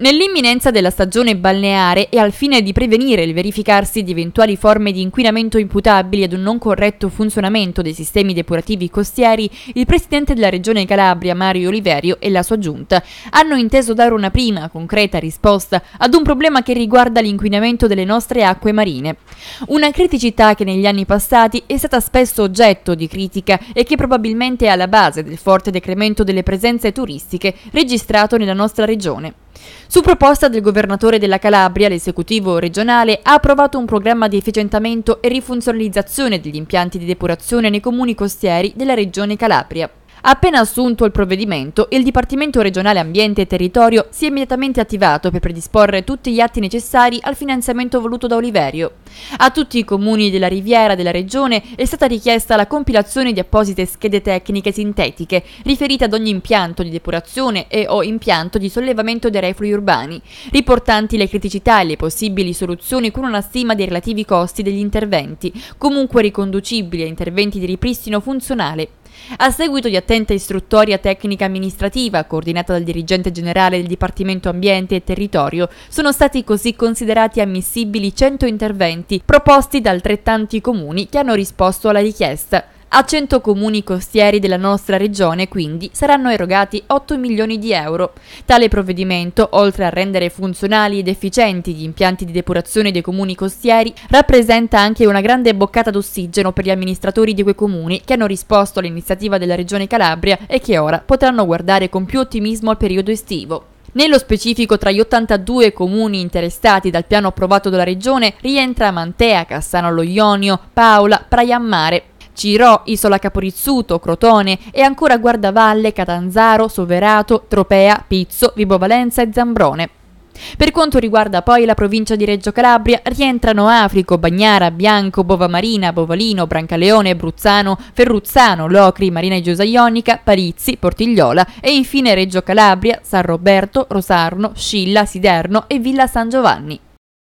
Nell'imminenza della stagione balneare e al fine di prevenire il verificarsi di eventuali forme di inquinamento imputabili ad un non corretto funzionamento dei sistemi depurativi costieri, il presidente della Regione Calabria Mario Oliverio e la sua giunta hanno inteso dare una prima concreta risposta ad un problema che riguarda l'inquinamento delle nostre acque marine. Una criticità che negli anni passati è stata spesso oggetto di critica e che probabilmente è alla base del forte decremento delle presenze turistiche registrato nella nostra regione. Su proposta del governatore della Calabria, l'esecutivo regionale ha approvato un programma di efficientamento e rifunzionalizzazione degli impianti di depurazione nei comuni costieri della regione Calabria. Appena assunto il provvedimento, il Dipartimento regionale Ambiente e Territorio si è immediatamente attivato per predisporre tutti gli atti necessari al finanziamento voluto da Oliverio. A tutti i comuni della riviera della regione è stata richiesta la compilazione di apposite schede tecniche sintetiche riferite ad ogni impianto di depurazione e o impianto di sollevamento dei reflui urbani, riportanti le criticità e le possibili soluzioni con una stima dei relativi costi degli interventi, comunque riconducibili a interventi di ripristino funzionale a seguito di attenta istruttoria tecnica amministrativa coordinata dal dirigente generale del Dipartimento Ambiente e Territorio, sono stati così considerati ammissibili 100 interventi proposti da altrettanti comuni che hanno risposto alla richiesta. A 100 comuni costieri della nostra regione, quindi, saranno erogati 8 milioni di euro. Tale provvedimento, oltre a rendere funzionali ed efficienti gli impianti di depurazione dei comuni costieri, rappresenta anche una grande boccata d'ossigeno per gli amministratori di quei comuni che hanno risposto all'iniziativa della Regione Calabria e che ora potranno guardare con più ottimismo al periodo estivo. Nello specifico, tra gli 82 comuni interessati dal piano approvato dalla Regione rientra Mantea, Cassano lo Ionio, Paola, Praiammare, Ciro, Isola Caporizzuto, Crotone e ancora Guardavalle, Catanzaro, Soverato, Tropea, Pizzo, Vibo Valenza e Zambrone. Per quanto riguarda poi la provincia di Reggio Calabria, rientrano Africo, Bagnara, Bianco, Bovamarina, Bovalino, Brancaleone, Bruzzano, Ferruzzano, Locri, Marina Giosaionica, Parizzi, Portigliola e infine Reggio Calabria, San Roberto, Rosarno, Scilla, Siderno e Villa San Giovanni.